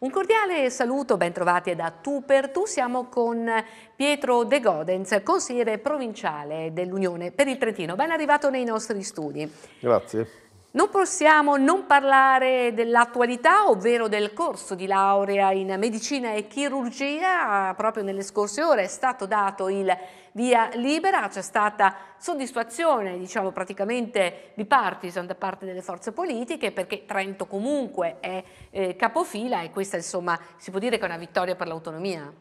Un cordiale saluto, bentrovati da Tu per Tu. Siamo con Pietro De Godens, consigliere provinciale dell'Unione per il Trentino. Ben arrivato nei nostri studi. Grazie. Non possiamo non parlare dell'attualità, ovvero del corso di laurea in medicina e chirurgia. Proprio nelle scorse ore è stato dato il via libera, c'è stata soddisfazione, diciamo praticamente bipartisan da parte delle forze politiche perché Trento comunque è eh, capofila e questa insomma si può dire che è una vittoria per l'autonomia.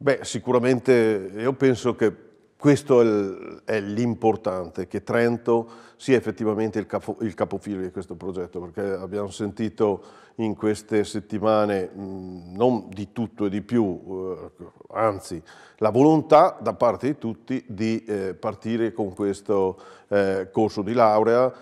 Beh, sicuramente io penso che questo è l'importante, che Trento sia effettivamente il, capo, il capofilo di questo progetto, perché abbiamo sentito in queste settimane mm, non di tutto e di più, eh, anzi la volontà da parte di tutti di eh, partire con questo eh, corso di laurea,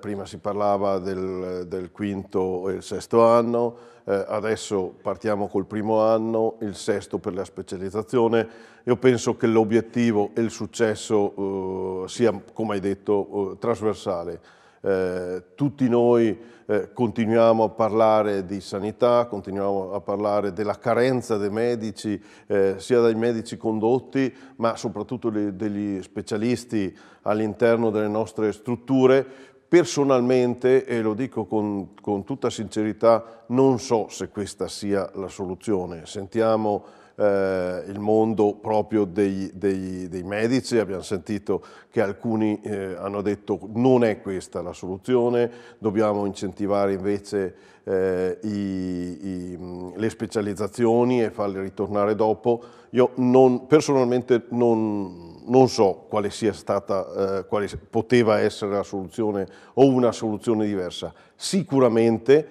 prima si parlava del, del, quinto e il sesto anno, adesso partiamo col primo anno, il sesto per la specializzazione, io penso che l'obiettivo e il successo sia, come hai detto, trasversale eh, tutti noi eh, continuiamo a parlare di sanità, continuiamo a parlare della carenza dei medici, eh, sia dai medici condotti, ma soprattutto le, degli specialisti all'interno delle nostre strutture. Personalmente, e lo dico con, con tutta sincerità, non so se questa sia la soluzione. Sentiamo eh, il mondo proprio dei, dei, dei, medici, abbiamo sentito che alcuni eh, hanno detto non è questa la soluzione, dobbiamo incentivare invece eh, i, i, le specializzazioni e farle ritornare dopo. Io non, personalmente non, non, so quale sia stata, eh, quale poteva essere la soluzione o una soluzione diversa. Sicuramente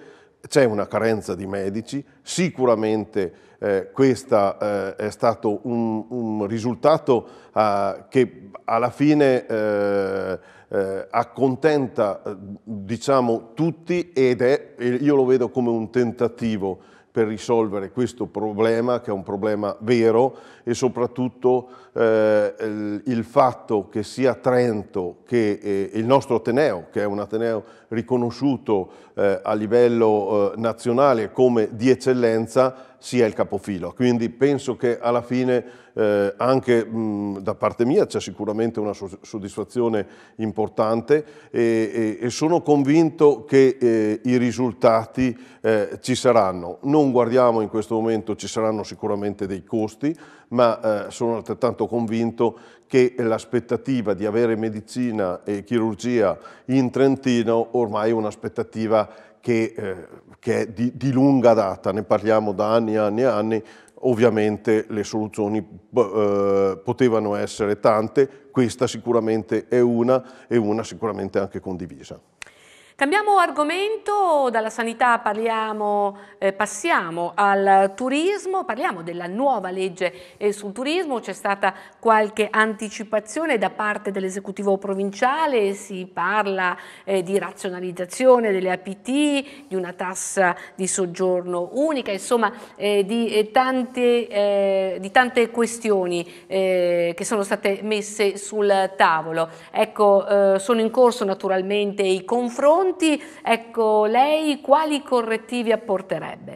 c'è una carenza di medici, sicuramente eh, questo eh, è stato un, un risultato eh, che alla fine eh, eh, accontenta eh, diciamo, tutti ed è, io lo vedo come un tentativo per risolvere questo problema, che è un problema vero, e soprattutto eh, il fatto che sia Trento che eh, il nostro Ateneo, che è un Ateneo riconosciuto eh, a livello eh, nazionale come di eccellenza, sia il capofilo. Quindi penso che alla fine eh, anche mh, da parte mia c'è sicuramente una soddisfazione importante e, e, e sono convinto che eh, i risultati ci saranno. Non non guardiamo in questo momento ci saranno sicuramente dei costi, ma eh, sono altrettanto convinto che l'aspettativa di avere medicina e chirurgia in Trentino ormai è un'aspettativa che, eh, che, è di, di lunga data, ne parliamo da anni e anni e anni, ovviamente le soluzioni eh, potevano essere tante, questa sicuramente è una e una sicuramente anche condivisa. Cambiamo argomento, dalla sanità parliamo, eh, passiamo al turismo, parliamo della nuova legge eh, sul turismo, c'è stata qualche anticipazione da parte dell'esecutivo provinciale, si parla eh, di razionalizzazione delle APT, di una tassa di soggiorno unica, insomma eh, di eh, tante, eh, di, tante, questioni che sono state messe sul tavolo. Ecco, sono in corso naturalmente i confronti, Monti, ecco, lei quali correttivi apporterebbe?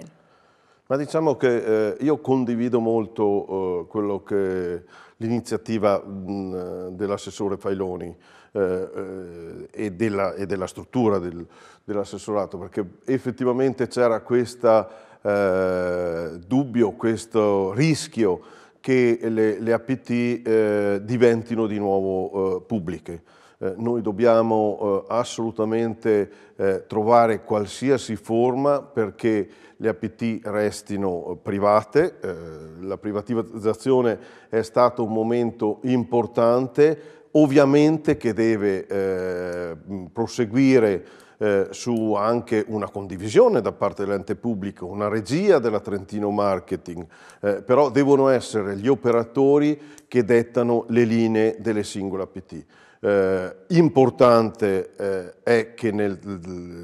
Ma diciamo che eh, io condivido molto eh, quello che l'iniziativa dell'assessore Failoni eh, eh, e, della, e, della, struttura del, dell'assessorato, perché effettivamente c'era questo eh, dubbio, questo rischio che le, le APT eh, diventino di nuovo pubbliche. Eh, noi dobbiamo eh, assolutamente eh, trovare qualsiasi forma perché le APT restino eh, private. Eh, la privatizzazione è stato un momento importante, ovviamente che deve proseguire eh, su anche una condivisione da parte dell'ente pubblico, una regia della Trentino Marketing, eh, però devono essere gli operatori che dettano le linee delle singole APT. Eh, importante eh, è che nel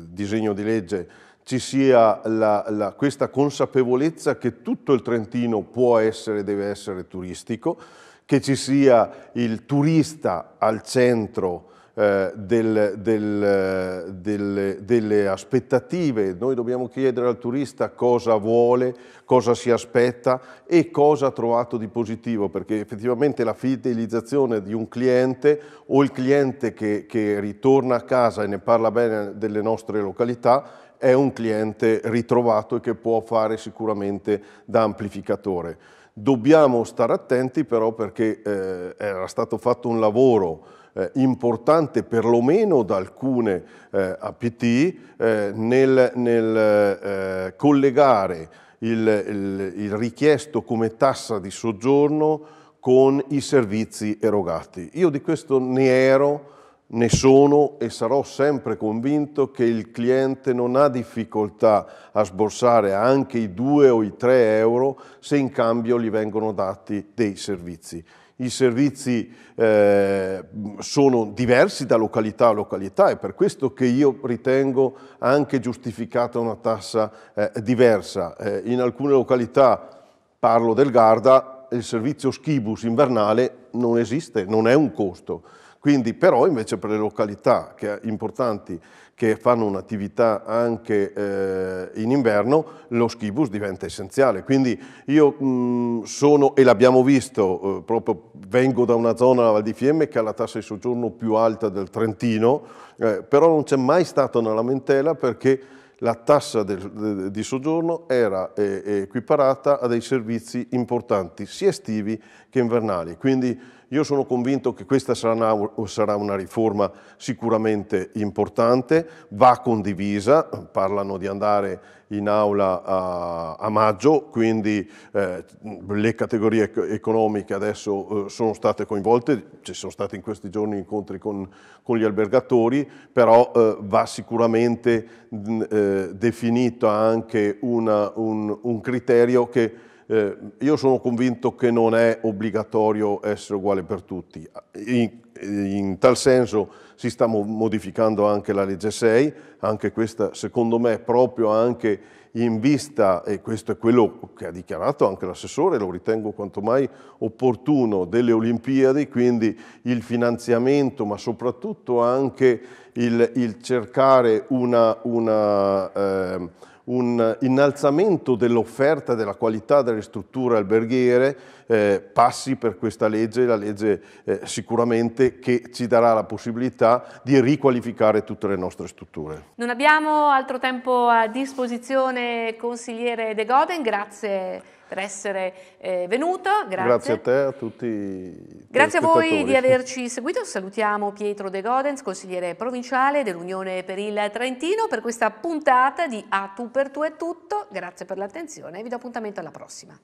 disegno di legge ci sia la, la, questa consapevolezza che tutto il Trentino può essere e deve essere turistico, che ci sia il turista al centro eh, del, del, delle, delle aspettative. Noi dobbiamo chiedere al turista cosa vuole, cosa si aspetta e cosa ha trovato di positivo, perché effettivamente la fidelizzazione di un cliente o il cliente che, che ritorna a casa e ne parla bene delle nostre località è un cliente ritrovato e che può fare sicuramente da amplificatore. Dobbiamo stare attenti però perché eh, era stato fatto un lavoro eh, importante perlomeno da alcune eh, APT eh, nel, nel eh, collegare il, il, il richiesto come tassa di soggiorno con i servizi erogati. Io di questo ne ero ne sono e sarò sempre convinto che il cliente non ha difficoltà a sborsare anche i 2 o i 3 euro se in cambio gli vengono dati dei servizi i servizi eh, sono diversi da località a località, è per questo che io ritengo anche giustificata una tassa eh, diversa. Eh, in alcune località, parlo del Garda, il servizio schibus invernale non esiste, non è un costo. Quindi però invece per le località che importanti che fanno un'attività anche eh, in inverno, lo skibus diventa essenziale. Quindi io mh, sono, e l'abbiamo visto, eh, proprio vengo da una zona, la Val di Fiemme, che ha la tassa di soggiorno più alta del Trentino, eh, però non c'è mai stata una lamentela perché la tassa del, de, di soggiorno era eh, equiparata a dei servizi importanti, sia estivi che invernali. Quindi io sono convinto che questa sarà una, sarà una, riforma sicuramente importante, va condivisa, parlano di andare in aula a, a maggio, quindi eh, le categorie economiche adesso eh, sono state coinvolte, ci sono stati in questi giorni incontri con, con gli albergatori, però eh, va sicuramente eh, definito anche una, un, un criterio che eh, io sono convinto che non è obbligatorio essere uguale per tutti. In, in tal senso si sta modificando anche la legge 6, anche questa secondo me proprio anche in vista, e questo è quello che ha dichiarato anche l'assessore, lo ritengo quanto mai opportuno, delle Olimpiadi, quindi il finanziamento, ma soprattutto anche il, il cercare una, una eh, un innalzamento dell'offerta della qualità delle strutture alberghiere eh, passi per questa legge, la legge eh, sicuramente che ci darà la possibilità di riqualificare tutte le nostre strutture. Non abbiamo altro tempo a disposizione, consigliere De Goden, grazie per essere eh, venuto. Grazie. grazie. a te, a tutti. Grazie a voi di averci seguito. Salutiamo Pietro De Godens, consigliere provinciale dell'Unione per il Trentino, per questa puntata di A tu per tu è tutto. Grazie per l'attenzione e vi do appuntamento alla prossima.